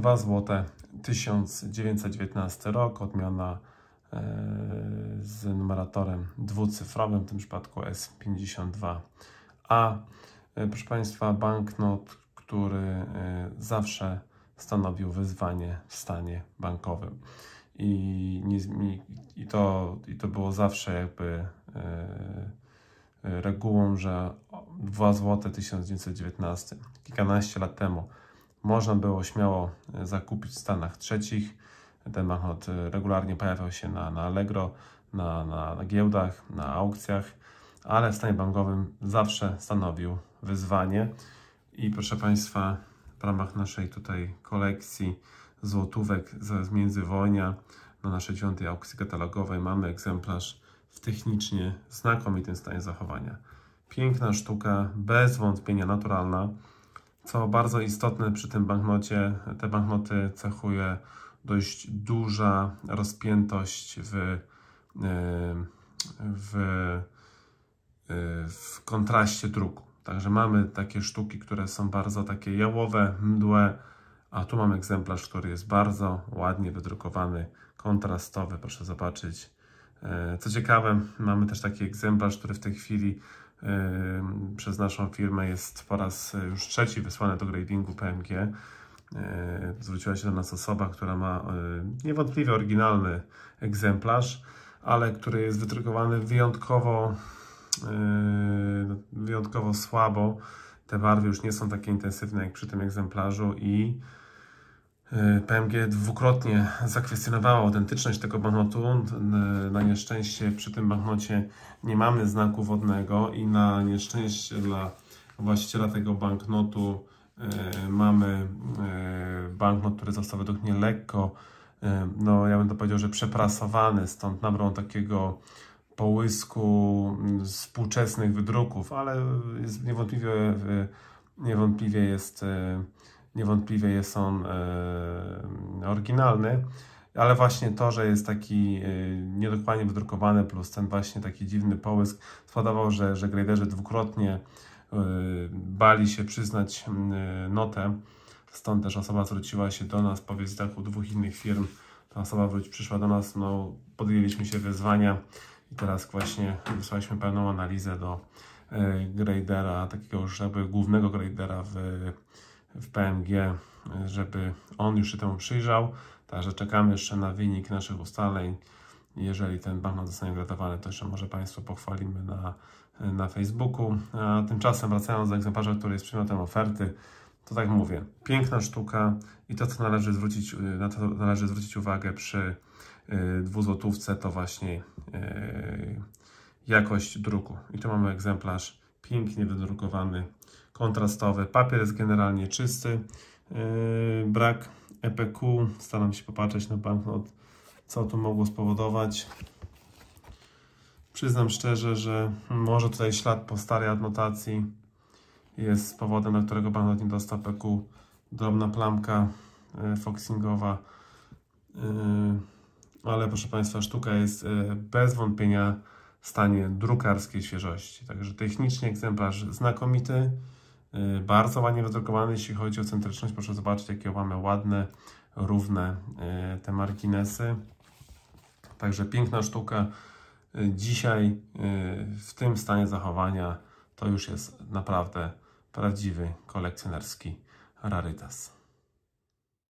2 zł 1919 rok, odmiana e, z numeratorem dwucyfrowym, w tym przypadku S52A. E, proszę Państwa, banknot, który e, zawsze stanowił wyzwanie w stanie bankowym. I, nie, i, to, i to było zawsze jakby regułą, że 2 zł 1919, kilkanaście lat temu można było śmiało e, zakupić w Stanach Trzecich. Ten machot e, regularnie pojawiał się na, na Allegro, na, na, na giełdach, na aukcjach, ale w stanie bankowym zawsze stanowił wyzwanie. I proszę Państwa, w ramach naszej tutaj kolekcji złotówek z międzywojnia na naszej dziewiątej aukcji katalogowej mamy egzemplarz w technicznie znakomitym stanie zachowania. Piękna sztuka, bez wątpienia naturalna. Co bardzo istotne przy tym banknocie, te banknoty cechuje dość duża rozpiętość w, y, w, y, w kontraście druku. Także mamy takie sztuki, które są bardzo takie jałowe, mdłe, a tu mam egzemplarz, który jest bardzo ładnie wydrukowany, kontrastowy, proszę zobaczyć. E, co ciekawe, mamy też taki egzemplarz, który w tej chwili przez naszą firmę jest po raz e, już trzeci wysłane do gradingu PMG. E, zwróciła się do nas osoba, która ma e, niewątpliwie oryginalny egzemplarz, ale który jest wytrygowany wyjątkowo, no, wyjątkowo słabo. Te barwy już nie są takie intensywne jak przy tym egzemplarzu i Y, PMG dwukrotnie zakwestionowało autentyczność tego banknotu. Na nieszczęście przy tym banknocie nie mamy znaku wodnego i na nieszczęście dla właściciela tego banknotu y, mamy y, banknot, który został według mnie lekko, no ja bym to powiedział, że przeprasowany, stąd nabrał takiego połysku mm, współczesnych wydruków, ale jest niewątpliwie, niewątpliwie jest niewątpliwie jest on e, oryginalny, ale właśnie to, że jest taki e, niedokładnie wydrukowany plus ten właśnie taki dziwny połysk spowodował, że, że graderzy dwukrotnie e, bali się przyznać notę. Stąd też osoba zwróciła się do nas po wizytach u dwóch innych firm. Ta osoba wróć, przyszła do nas, no, podjęliśmy się wyzwania i teraz właśnie wysłaliśmy pełną analizę do gradera, takiego już jakby głównego gradera w w PMG, żeby on już się temu przyjrzał. Także czekamy jeszcze na wynik naszych ustaleń. Jeżeli ten banknot zostanie gratowany, to jeszcze może Państwo pochwalimy na, na Facebooku. A tymczasem wracając do egzemplarza, który jest przedmiotem oferty, to tak mówię, piękna sztuka i to, co należy zwrócić, na to należy zwrócić uwagę przy y, dwuzłotówce, to właśnie y, jakość druku. I tu mamy egzemplarz pięknie wydrukowany, kontrastowy. Papier jest generalnie czysty. E, brak EPQ. Staram się popatrzeć na banknot, co to mogło spowodować. Przyznam szczerze, że może tutaj ślad po starej adnotacji jest powodem, dla którego banknot nie dostał EPQ. Drobna plamka e, foxingowa. E, ale proszę Państwa, sztuka jest bez wątpienia stanie drukarskiej świeżości. Także technicznie egzemplarz znakomity, y, bardzo ładnie wydrukowany, jeśli chodzi o centryczność. Proszę zobaczyć, jakie mamy ładne, równe y, te marginesy. Także piękna sztuka. Y, dzisiaj w tym stanie zachowania to już jest naprawdę prawdziwy kolekcjonerski rarytas.